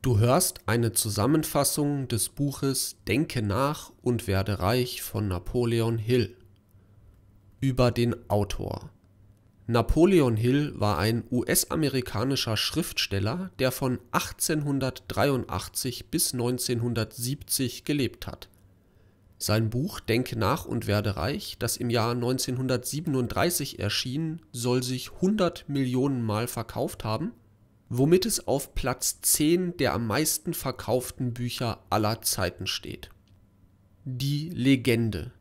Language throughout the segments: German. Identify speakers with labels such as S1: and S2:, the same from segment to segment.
S1: Du hörst eine Zusammenfassung des Buches Denke nach und werde reich von Napoleon Hill. Über den Autor. Napoleon Hill war ein US-amerikanischer Schriftsteller, der von 1883 bis 1970 gelebt hat. Sein Buch Denke nach und werde reich, das im Jahr 1937 erschien, soll sich 100 Millionen Mal verkauft haben womit es auf Platz 10 der am meisten verkauften Bücher aller Zeiten steht. Die Legende.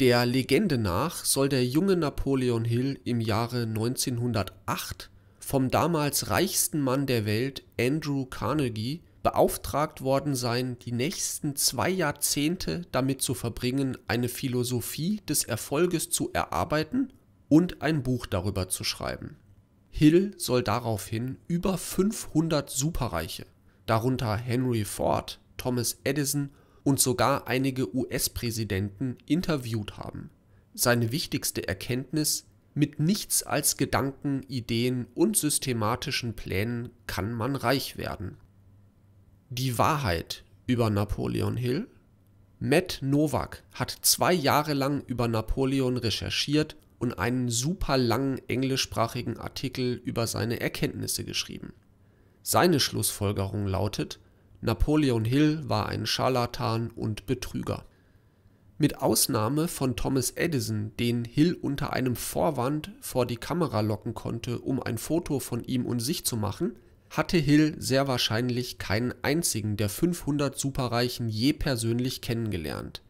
S1: Der Legende nach soll der junge Napoleon Hill im Jahre 1908 vom damals reichsten Mann der Welt Andrew Carnegie beauftragt worden sein, die nächsten zwei Jahrzehnte damit zu verbringen, eine Philosophie des Erfolges zu erarbeiten und ein Buch darüber zu schreiben. Hill soll daraufhin über 500 Superreiche, darunter Henry Ford, Thomas Edison und sogar einige US-Präsidenten interviewt haben. Seine wichtigste Erkenntnis, mit nichts als Gedanken, Ideen und systematischen Plänen kann man reich werden. Die Wahrheit über Napoleon Hill? Matt Novak hat zwei Jahre lang über Napoleon recherchiert und einen super langen englischsprachigen Artikel über seine Erkenntnisse geschrieben. Seine Schlussfolgerung lautet, Napoleon Hill war ein Scharlatan und Betrüger. Mit Ausnahme von Thomas Edison, den Hill unter einem Vorwand vor die Kamera locken konnte, um ein Foto von ihm und sich zu machen, hatte Hill sehr wahrscheinlich keinen einzigen der 500 Superreichen je persönlich kennengelernt.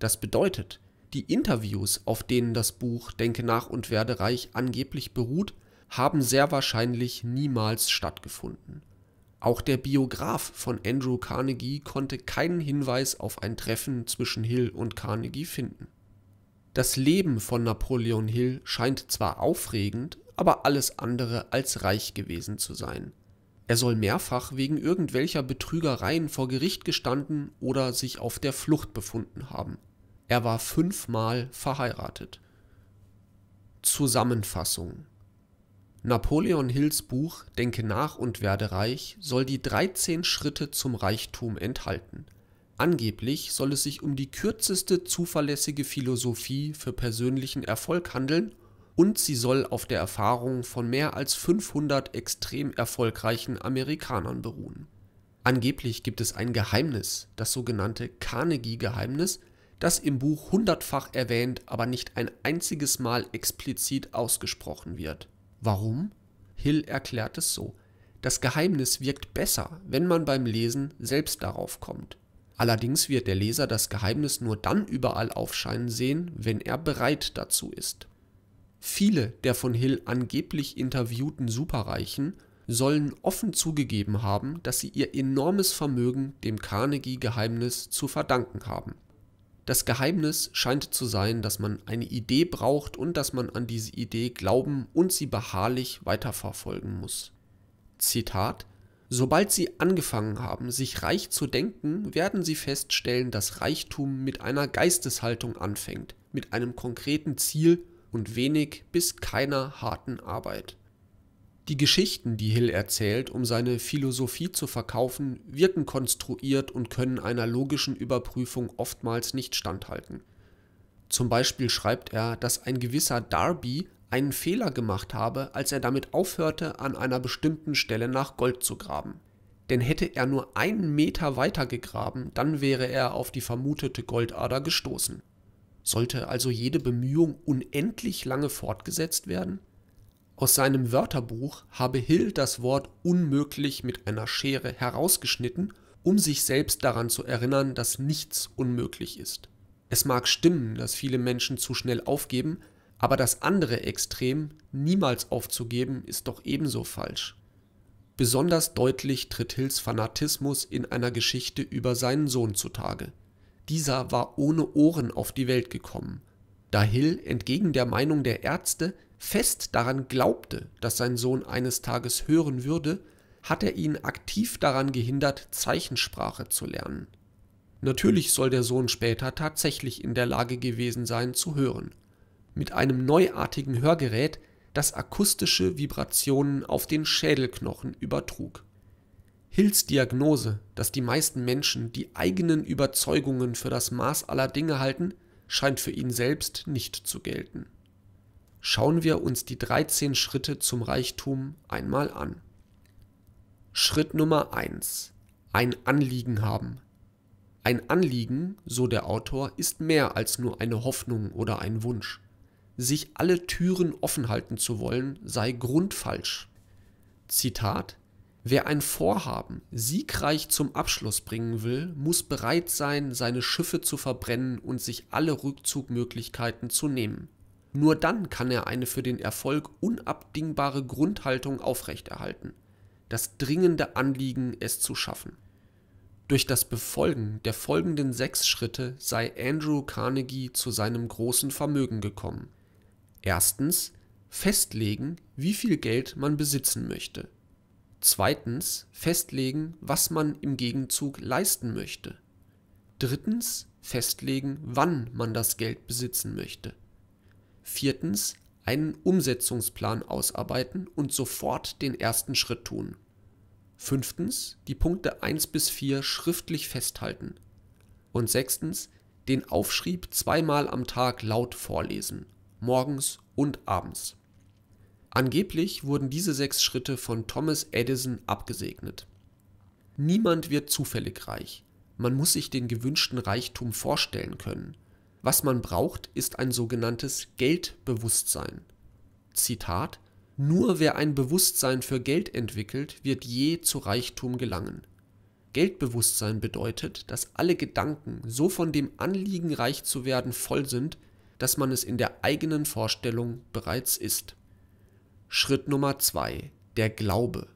S1: Das bedeutet, die Interviews, auf denen das Buch Denke nach und werde reich angeblich beruht, haben sehr wahrscheinlich niemals stattgefunden. Auch der Biograf von Andrew Carnegie konnte keinen Hinweis auf ein Treffen zwischen Hill und Carnegie finden. Das Leben von Napoleon Hill scheint zwar aufregend, aber alles andere als reich gewesen zu sein. Er soll mehrfach wegen irgendwelcher Betrügereien vor Gericht gestanden oder sich auf der Flucht befunden haben. Er war fünfmal verheiratet. Zusammenfassung Napoleon Hills Buch Denke nach und werde reich soll die 13 Schritte zum Reichtum enthalten. Angeblich soll es sich um die kürzeste zuverlässige Philosophie für persönlichen Erfolg handeln und sie soll auf der Erfahrung von mehr als 500 extrem erfolgreichen Amerikanern beruhen. Angeblich gibt es ein Geheimnis, das sogenannte Carnegie-Geheimnis, das im Buch hundertfach erwähnt, aber nicht ein einziges Mal explizit ausgesprochen wird. Warum? Hill erklärt es so. Das Geheimnis wirkt besser, wenn man beim Lesen selbst darauf kommt. Allerdings wird der Leser das Geheimnis nur dann überall aufscheinen sehen, wenn er bereit dazu ist. Viele der von Hill angeblich interviewten Superreichen sollen offen zugegeben haben, dass sie ihr enormes Vermögen dem Carnegie-Geheimnis zu verdanken haben. Das Geheimnis scheint zu sein, dass man eine Idee braucht und dass man an diese Idee glauben und sie beharrlich weiterverfolgen muss. Zitat Sobald sie angefangen haben, sich reich zu denken, werden sie feststellen, dass Reichtum mit einer Geisteshaltung anfängt, mit einem konkreten Ziel und wenig bis keiner harten Arbeit. Die Geschichten, die Hill erzählt, um seine Philosophie zu verkaufen, wirken konstruiert und können einer logischen Überprüfung oftmals nicht standhalten. Zum Beispiel schreibt er, dass ein gewisser Darby einen Fehler gemacht habe, als er damit aufhörte, an einer bestimmten Stelle nach Gold zu graben. Denn hätte er nur einen Meter weiter gegraben, dann wäre er auf die vermutete Goldader gestoßen. Sollte also jede Bemühung unendlich lange fortgesetzt werden? Aus seinem Wörterbuch habe Hill das Wort unmöglich mit einer Schere herausgeschnitten, um sich selbst daran zu erinnern, dass nichts unmöglich ist. Es mag stimmen, dass viele Menschen zu schnell aufgeben, aber das andere Extrem, niemals aufzugeben, ist doch ebenso falsch. Besonders deutlich tritt Hills Fanatismus in einer Geschichte über seinen Sohn zutage. Dieser war ohne Ohren auf die Welt gekommen. Da Hill entgegen der Meinung der Ärzte fest daran glaubte, dass sein Sohn eines Tages hören würde, hat er ihn aktiv daran gehindert, Zeichensprache zu lernen. Natürlich soll der Sohn später tatsächlich in der Lage gewesen sein zu hören. Mit einem neuartigen Hörgerät, das akustische Vibrationen auf den Schädelknochen übertrug. Hills Diagnose, dass die meisten Menschen die eigenen Überzeugungen für das Maß aller Dinge halten, scheint für ihn selbst nicht zu gelten schauen wir uns die 13 Schritte zum Reichtum einmal an. Schritt Nummer 1. Ein Anliegen haben. Ein Anliegen, so der Autor, ist mehr als nur eine Hoffnung oder ein Wunsch. Sich alle Türen offen halten zu wollen, sei grundfalsch. Zitat Wer ein Vorhaben siegreich zum Abschluss bringen will, muss bereit sein, seine Schiffe zu verbrennen und sich alle Rückzugmöglichkeiten zu nehmen. Nur dann kann er eine für den Erfolg unabdingbare Grundhaltung aufrechterhalten, das dringende Anliegen, es zu schaffen. Durch das Befolgen der folgenden sechs Schritte sei Andrew Carnegie zu seinem großen Vermögen gekommen. Erstens festlegen, wie viel Geld man besitzen möchte. Zweitens festlegen, was man im Gegenzug leisten möchte. Drittens festlegen, wann man das Geld besitzen möchte. Viertens, einen Umsetzungsplan ausarbeiten und sofort den ersten Schritt tun. Fünftens, die Punkte 1 bis 4 schriftlich festhalten. Und sechstens, den Aufschrieb zweimal am Tag laut vorlesen, morgens und abends. Angeblich wurden diese sechs Schritte von Thomas Edison abgesegnet. Niemand wird zufällig reich. Man muss sich den gewünschten Reichtum vorstellen können – was man braucht, ist ein sogenanntes Geldbewusstsein. Zitat Nur wer ein Bewusstsein für Geld entwickelt, wird je zu Reichtum gelangen. Geldbewusstsein bedeutet, dass alle Gedanken so von dem Anliegen reich zu werden voll sind, dass man es in der eigenen Vorstellung bereits ist. Schritt Nummer zwei: Der Glaube.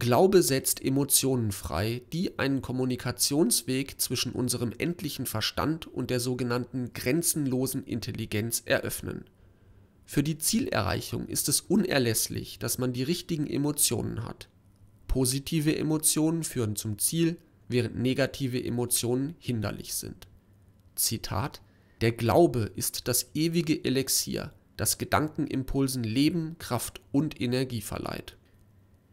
S1: Glaube setzt Emotionen frei, die einen Kommunikationsweg zwischen unserem endlichen Verstand und der sogenannten grenzenlosen Intelligenz eröffnen. Für die Zielerreichung ist es unerlässlich, dass man die richtigen Emotionen hat. Positive Emotionen führen zum Ziel, während negative Emotionen hinderlich sind. Zitat Der Glaube ist das ewige Elixier, das Gedankenimpulsen Leben, Kraft und Energie verleiht.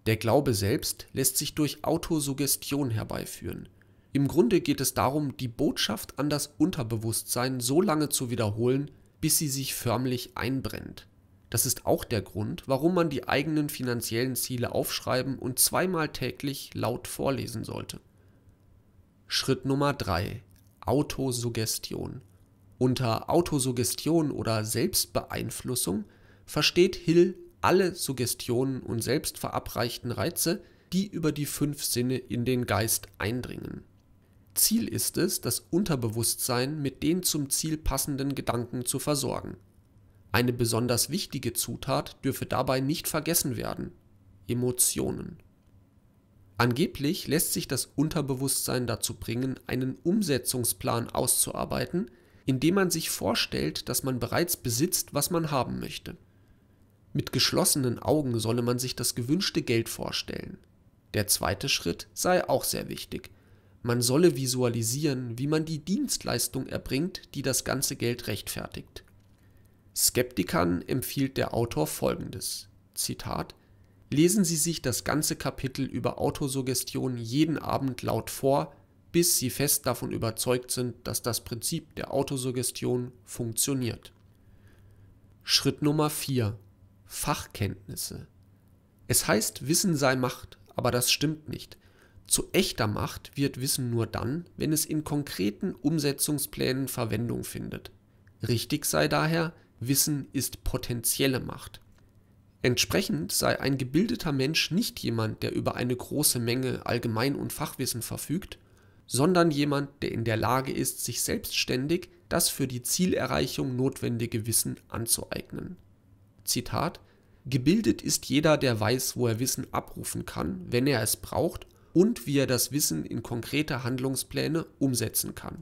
S1: Der Glaube selbst lässt sich durch Autosuggestion herbeiführen. Im Grunde geht es darum, die Botschaft an das Unterbewusstsein so lange zu wiederholen, bis sie sich förmlich einbrennt. Das ist auch der Grund, warum man die eigenen finanziellen Ziele aufschreiben und zweimal täglich laut vorlesen sollte. Schritt Nummer 3. Autosuggestion. Unter Autosuggestion oder Selbstbeeinflussung versteht Hill alle Suggestionen und selbst verabreichten Reize, die über die fünf Sinne in den Geist eindringen. Ziel ist es, das Unterbewusstsein mit den zum Ziel passenden Gedanken zu versorgen. Eine besonders wichtige Zutat dürfe dabei nicht vergessen werden Emotionen. Angeblich lässt sich das Unterbewusstsein dazu bringen, einen Umsetzungsplan auszuarbeiten, indem man sich vorstellt, dass man bereits besitzt, was man haben möchte. Mit geschlossenen Augen solle man sich das gewünschte Geld vorstellen. Der zweite Schritt sei auch sehr wichtig. Man solle visualisieren, wie man die Dienstleistung erbringt, die das ganze Geld rechtfertigt. Skeptikern empfiehlt der Autor folgendes: Zitat Lesen Sie sich das ganze Kapitel über Autosuggestion jeden Abend laut vor, bis Sie fest davon überzeugt sind, dass das Prinzip der Autosuggestion funktioniert. Schritt Nummer 4 Fachkenntnisse. Es heißt, Wissen sei Macht, aber das stimmt nicht. Zu echter Macht wird Wissen nur dann, wenn es in konkreten Umsetzungsplänen Verwendung findet. Richtig sei daher, Wissen ist potenzielle Macht. Entsprechend sei ein gebildeter Mensch nicht jemand, der über eine große Menge Allgemein- und Fachwissen verfügt, sondern jemand, der in der Lage ist, sich selbstständig das für die Zielerreichung notwendige Wissen anzueignen. Zitat, Gebildet ist jeder, der weiß, wo er Wissen abrufen kann, wenn er es braucht und wie er das Wissen in konkrete Handlungspläne umsetzen kann.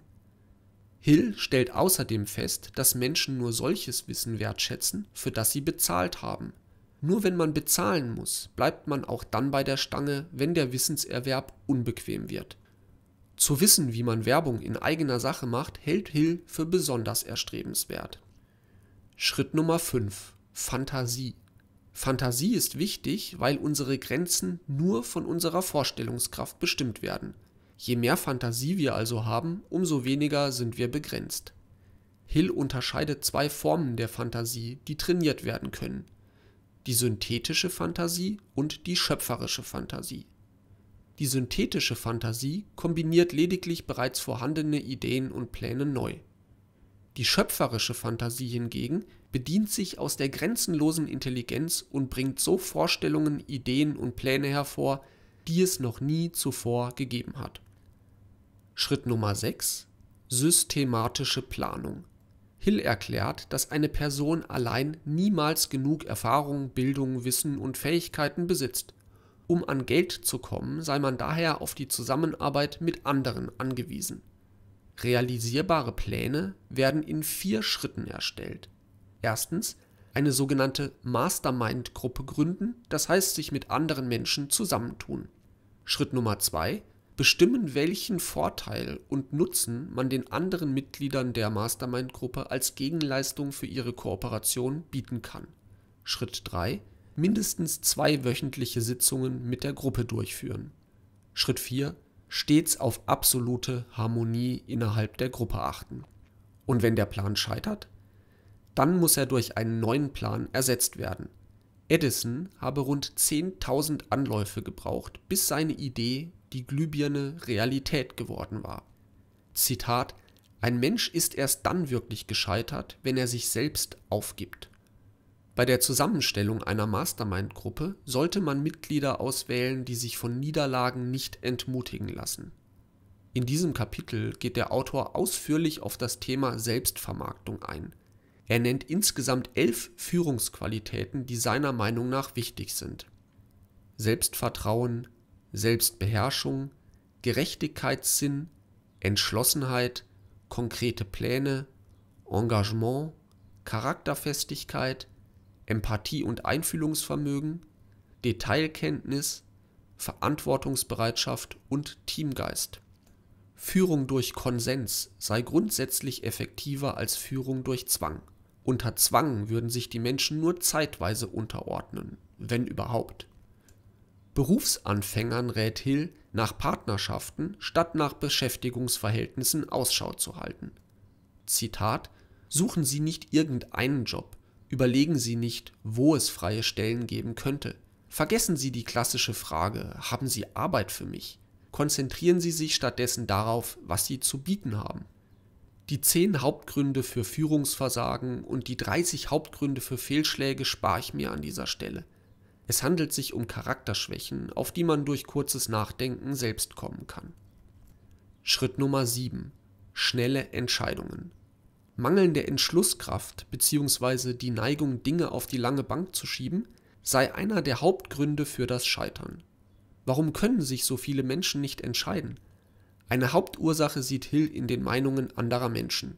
S1: Hill stellt außerdem fest, dass Menschen nur solches Wissen wertschätzen, für das sie bezahlt haben. Nur wenn man bezahlen muss, bleibt man auch dann bei der Stange, wenn der Wissenserwerb unbequem wird. Zu wissen, wie man Werbung in eigener Sache macht, hält Hill für besonders erstrebenswert. Schritt Nummer 5. Fantasie. Fantasie ist wichtig, weil unsere Grenzen nur von unserer Vorstellungskraft bestimmt werden. Je mehr Fantasie wir also haben, umso weniger sind wir begrenzt. Hill unterscheidet zwei Formen der Fantasie, die trainiert werden können. Die synthetische Fantasie und die schöpferische Fantasie. Die synthetische Fantasie kombiniert lediglich bereits vorhandene Ideen und Pläne neu. Die schöpferische Fantasie hingegen bedient sich aus der grenzenlosen Intelligenz und bringt so Vorstellungen, Ideen und Pläne hervor, die es noch nie zuvor gegeben hat. Schritt Nummer 6. Systematische Planung. Hill erklärt, dass eine Person allein niemals genug Erfahrung, Bildung, Wissen und Fähigkeiten besitzt. Um an Geld zu kommen, sei man daher auf die Zusammenarbeit mit anderen angewiesen. Realisierbare Pläne werden in vier Schritten erstellt. Erstens, eine sogenannte Mastermind-Gruppe gründen, das heißt sich mit anderen Menschen zusammentun. Schritt Nummer zwei, bestimmen, welchen Vorteil und Nutzen man den anderen Mitgliedern der Mastermind-Gruppe als Gegenleistung für ihre Kooperation bieten kann. Schritt 3. mindestens zwei wöchentliche Sitzungen mit der Gruppe durchführen. Schritt 4. stets auf absolute Harmonie innerhalb der Gruppe achten. Und wenn der Plan scheitert, dann muss er durch einen neuen Plan ersetzt werden. Edison habe rund 10.000 Anläufe gebraucht, bis seine Idee, die Glühbirne, Realität geworden war. Zitat: Ein Mensch ist erst dann wirklich gescheitert, wenn er sich selbst aufgibt. Bei der Zusammenstellung einer Mastermind-Gruppe sollte man Mitglieder auswählen, die sich von Niederlagen nicht entmutigen lassen. In diesem Kapitel geht der Autor ausführlich auf das Thema Selbstvermarktung ein. Er nennt insgesamt elf Führungsqualitäten, die seiner Meinung nach wichtig sind. Selbstvertrauen, Selbstbeherrschung, Gerechtigkeitssinn, Entschlossenheit, konkrete Pläne, Engagement, Charakterfestigkeit, Empathie und Einfühlungsvermögen, Detailkenntnis, Verantwortungsbereitschaft und Teamgeist. Führung durch Konsens sei grundsätzlich effektiver als Führung durch Zwang. Unter Zwang würden sich die Menschen nur zeitweise unterordnen, wenn überhaupt. Berufsanfängern rät Hill, nach Partnerschaften statt nach Beschäftigungsverhältnissen Ausschau zu halten. Zitat: Suchen Sie nicht irgendeinen Job, überlegen Sie nicht, wo es freie Stellen geben könnte. Vergessen Sie die klassische Frage, haben Sie Arbeit für mich? Konzentrieren Sie sich stattdessen darauf, was Sie zu bieten haben. Die 10 Hauptgründe für Führungsversagen und die 30 Hauptgründe für Fehlschläge spare ich mir an dieser Stelle. Es handelt sich um Charakterschwächen, auf die man durch kurzes Nachdenken selbst kommen kann. Schritt Nummer 7. Schnelle Entscheidungen. Mangelnde Entschlusskraft bzw. die Neigung, Dinge auf die lange Bank zu schieben, sei einer der Hauptgründe für das Scheitern. Warum können sich so viele Menschen nicht entscheiden? Eine Hauptursache sieht Hill in den Meinungen anderer Menschen.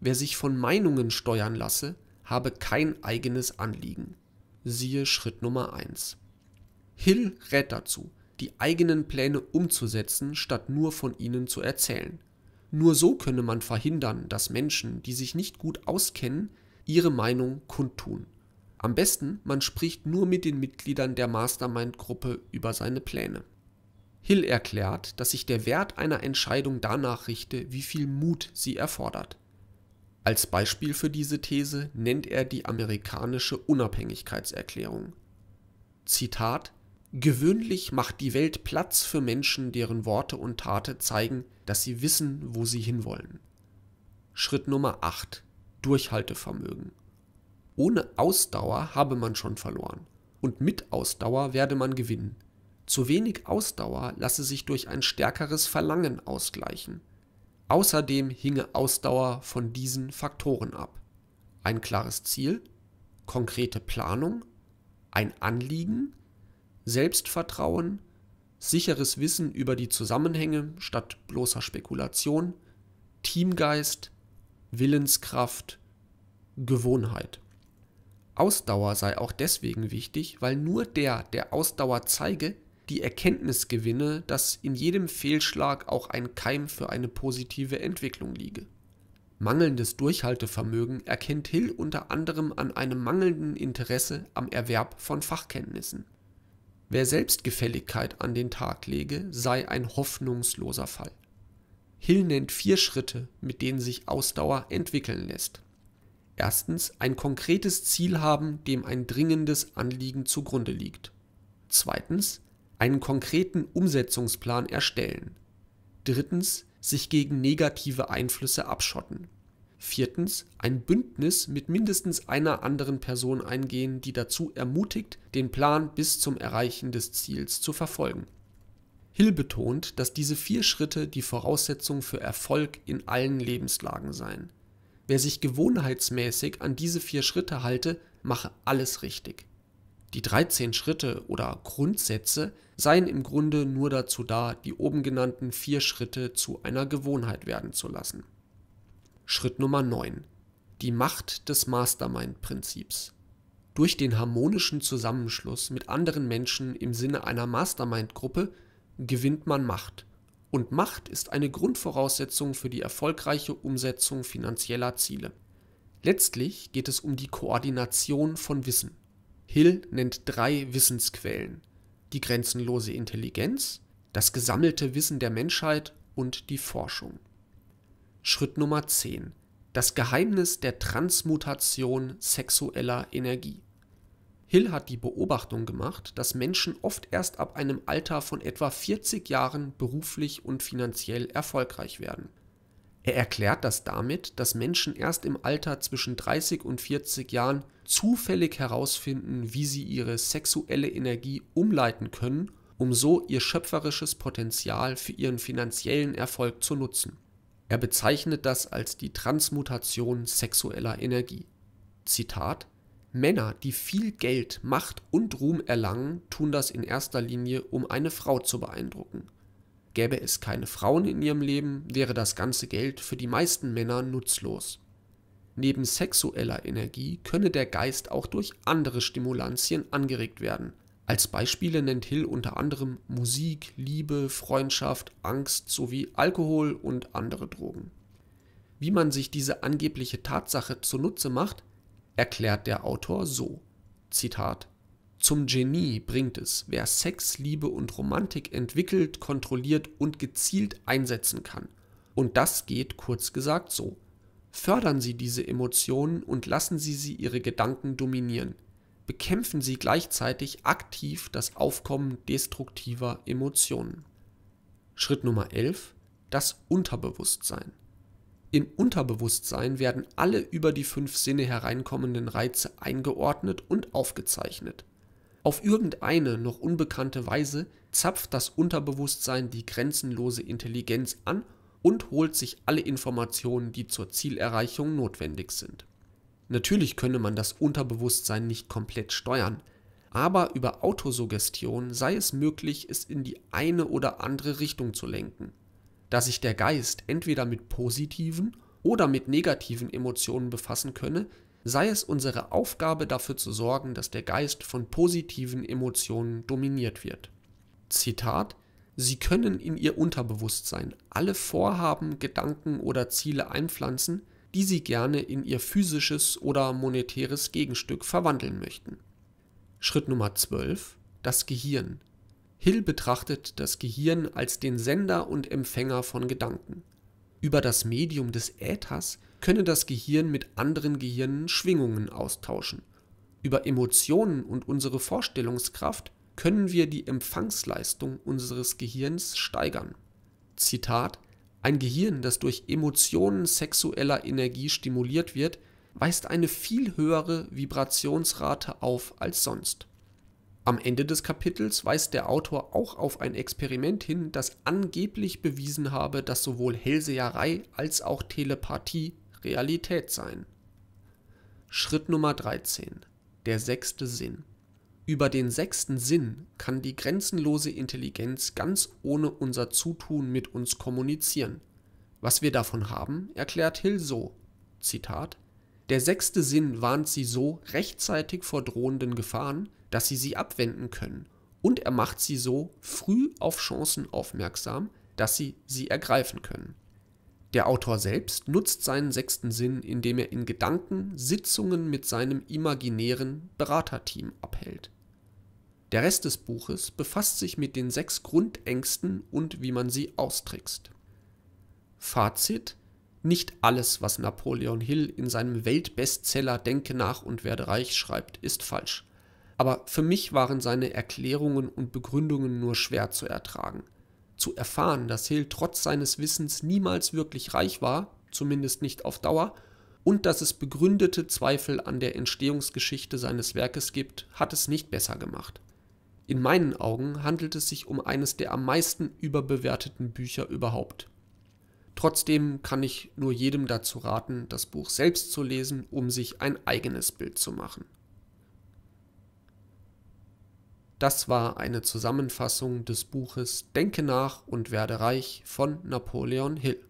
S1: Wer sich von Meinungen steuern lasse, habe kein eigenes Anliegen. Siehe Schritt Nummer 1. Hill rät dazu, die eigenen Pläne umzusetzen, statt nur von ihnen zu erzählen. Nur so könne man verhindern, dass Menschen, die sich nicht gut auskennen, ihre Meinung kundtun. Am besten, man spricht nur mit den Mitgliedern der Mastermind-Gruppe über seine Pläne. Hill erklärt, dass sich der Wert einer Entscheidung danach richte, wie viel Mut sie erfordert. Als Beispiel für diese These nennt er die amerikanische Unabhängigkeitserklärung. Zitat Gewöhnlich macht die Welt Platz für Menschen, deren Worte und Taten zeigen, dass sie wissen, wo sie hinwollen. Schritt Nummer 8. Durchhaltevermögen. Ohne Ausdauer habe man schon verloren und mit Ausdauer werde man gewinnen. Zu wenig Ausdauer lasse sich durch ein stärkeres Verlangen ausgleichen. Außerdem hinge Ausdauer von diesen Faktoren ab. Ein klares Ziel, konkrete Planung, ein Anliegen, Selbstvertrauen, sicheres Wissen über die Zusammenhänge statt bloßer Spekulation, Teamgeist, Willenskraft, Gewohnheit. Ausdauer sei auch deswegen wichtig, weil nur der, der Ausdauer zeige, die Erkenntnis gewinne, dass in jedem Fehlschlag auch ein Keim für eine positive Entwicklung liege. Mangelndes Durchhaltevermögen erkennt Hill unter anderem an einem mangelnden Interesse am Erwerb von Fachkenntnissen. Wer Selbstgefälligkeit an den Tag lege, sei ein hoffnungsloser Fall. Hill nennt vier Schritte, mit denen sich Ausdauer entwickeln lässt. Erstens ein konkretes Ziel haben, dem ein dringendes Anliegen zugrunde liegt. Zweitens einen konkreten Umsetzungsplan erstellen. Drittens, sich gegen negative Einflüsse abschotten. Viertens, ein Bündnis mit mindestens einer anderen Person eingehen, die dazu ermutigt, den Plan bis zum Erreichen des Ziels zu verfolgen. Hill betont, dass diese vier Schritte die Voraussetzung für Erfolg in allen Lebenslagen seien. Wer sich gewohnheitsmäßig an diese vier Schritte halte, mache alles richtig. Die 13 Schritte oder Grundsätze seien im Grunde nur dazu da, die oben genannten vier Schritte zu einer Gewohnheit werden zu lassen. Schritt Nummer 9. Die Macht des Mastermind-Prinzips. Durch den harmonischen Zusammenschluss mit anderen Menschen im Sinne einer Mastermind-Gruppe gewinnt man Macht. Und Macht ist eine Grundvoraussetzung für die erfolgreiche Umsetzung finanzieller Ziele. Letztlich geht es um die Koordination von Wissen. Hill nennt drei Wissensquellen die grenzenlose Intelligenz, das gesammelte Wissen der Menschheit und die Forschung. Schritt Nummer 10. Das Geheimnis der Transmutation sexueller Energie. Hill hat die Beobachtung gemacht, dass Menschen oft erst ab einem Alter von etwa 40 Jahren beruflich und finanziell erfolgreich werden. Er erklärt das damit, dass Menschen erst im Alter zwischen 30 und 40 Jahren zufällig herausfinden, wie sie ihre sexuelle Energie umleiten können, um so ihr schöpferisches Potenzial für ihren finanziellen Erfolg zu nutzen. Er bezeichnet das als die Transmutation sexueller Energie. Zitat Männer, die viel Geld, Macht und Ruhm erlangen, tun das in erster Linie, um eine Frau zu beeindrucken. Gäbe es keine Frauen in ihrem Leben, wäre das ganze Geld für die meisten Männer nutzlos. Neben sexueller Energie könne der Geist auch durch andere Stimulantien angeregt werden. Als Beispiele nennt Hill unter anderem Musik, Liebe, Freundschaft, Angst sowie Alkohol und andere Drogen. Wie man sich diese angebliche Tatsache zunutze macht, erklärt der Autor so: Zitat zum Genie bringt es, wer Sex, Liebe und Romantik entwickelt, kontrolliert und gezielt einsetzen kann. Und das geht kurz gesagt so. Fördern Sie diese Emotionen und lassen Sie sie Ihre Gedanken dominieren. Bekämpfen Sie gleichzeitig aktiv das Aufkommen destruktiver Emotionen. Schritt Nummer 11. Das Unterbewusstsein. Im Unterbewusstsein werden alle über die fünf Sinne hereinkommenden Reize eingeordnet und aufgezeichnet. Auf irgendeine noch unbekannte Weise zapft das Unterbewusstsein die grenzenlose Intelligenz an und holt sich alle Informationen, die zur Zielerreichung notwendig sind. Natürlich könne man das Unterbewusstsein nicht komplett steuern, aber über Autosuggestion sei es möglich, es in die eine oder andere Richtung zu lenken. Da sich der Geist entweder mit positiven oder mit negativen Emotionen befassen könne, sei es unsere Aufgabe dafür zu sorgen, dass der Geist von positiven Emotionen dominiert wird. Zitat Sie können in Ihr Unterbewusstsein alle Vorhaben, Gedanken oder Ziele einpflanzen, die Sie gerne in Ihr physisches oder monetäres Gegenstück verwandeln möchten. Schritt Nummer 12. Das Gehirn. Hill betrachtet das Gehirn als den Sender und Empfänger von Gedanken. Über das Medium des Äthers könne das Gehirn mit anderen Gehirnen Schwingungen austauschen. Über Emotionen und unsere Vorstellungskraft können wir die Empfangsleistung unseres Gehirns steigern. Zitat Ein Gehirn, das durch Emotionen sexueller Energie stimuliert wird, weist eine viel höhere Vibrationsrate auf als sonst. Am Ende des Kapitels weist der Autor auch auf ein Experiment hin, das angeblich bewiesen habe, dass sowohl Hellseherei als auch Telepathie Realität sein. Schritt Nummer 13. Der sechste Sinn. Über den sechsten Sinn kann die grenzenlose Intelligenz ganz ohne unser Zutun mit uns kommunizieren. Was wir davon haben, erklärt Hill so. Zitat. Der sechste Sinn warnt sie so rechtzeitig vor drohenden Gefahren, dass sie sie abwenden können. Und er macht sie so früh auf Chancen aufmerksam, dass sie sie ergreifen können. Der Autor selbst nutzt seinen sechsten Sinn, indem er in Gedanken Sitzungen mit seinem imaginären Beraterteam abhält. Der Rest des Buches befasst sich mit den sechs Grundängsten und wie man sie austrickst. Fazit: Nicht alles, was Napoleon Hill in seinem Weltbestseller Denke nach und werde reich schreibt, ist falsch. Aber für mich waren seine Erklärungen und Begründungen nur schwer zu ertragen zu erfahren, dass Hill trotz seines Wissens niemals wirklich reich war, zumindest nicht auf Dauer, und dass es begründete Zweifel an der Entstehungsgeschichte seines Werkes gibt, hat es nicht besser gemacht. In meinen Augen handelt es sich um eines der am meisten überbewerteten Bücher überhaupt. Trotzdem kann ich nur jedem dazu raten, das Buch selbst zu lesen, um sich ein eigenes Bild zu machen. Das war eine Zusammenfassung des Buches Denke nach und werde reich von Napoleon Hill.